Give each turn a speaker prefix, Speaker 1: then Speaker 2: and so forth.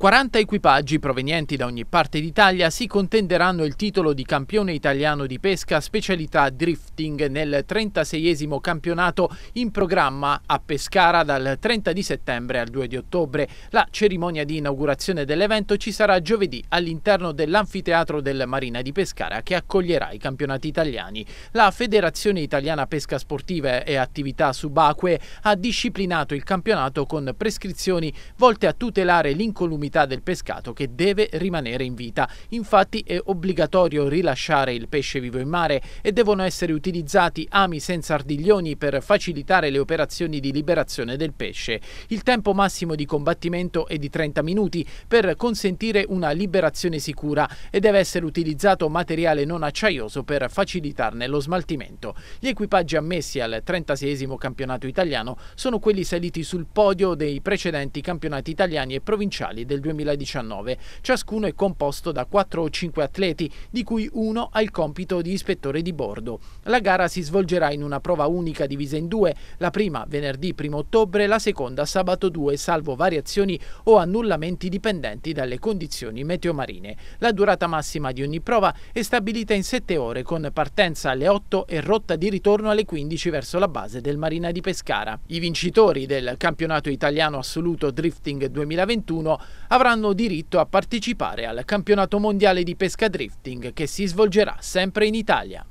Speaker 1: 40 equipaggi provenienti da ogni parte d'Italia si contenderanno il titolo di campione italiano di pesca specialità drifting nel 36esimo campionato in programma a Pescara dal 30 di settembre al 2 di ottobre. La cerimonia di inaugurazione dell'evento ci sarà giovedì all'interno dell'anfiteatro del Marina di Pescara che accoglierà i campionati italiani. La Federazione Italiana Pesca Sportiva e Attività Subacquee ha disciplinato il campionato con prescrizioni volte a tutelare l'incolumità qualità del pescato che deve rimanere in vita. Infatti è obbligatorio rilasciare il pesce vivo in mare e devono essere utilizzati ami senza ardiglioni per facilitare le operazioni di liberazione del pesce. Il tempo massimo di combattimento è di 30 minuti per consentire una liberazione sicura e deve essere utilizzato materiale non acciaioso per facilitarne lo smaltimento. Gli equipaggi ammessi al 36 campionato italiano sono quelli saliti sul podio dei precedenti campionati italiani e provinciali del del 2019. Ciascuno è composto da 4 o 5 atleti, di cui uno ha il compito di ispettore di bordo. La gara si svolgerà in una prova unica divisa in due, la prima venerdì 1 ottobre, la seconda sabato 2, salvo variazioni o annullamenti dipendenti dalle condizioni meteomarine. La durata massima di ogni prova è stabilita in 7 ore con partenza alle 8 e rotta di ritorno alle 15 verso la base del Marina di Pescara. I vincitori del campionato italiano assoluto Drifting 2021 avranno diritto a partecipare al campionato mondiale di pesca drifting che si svolgerà sempre in Italia.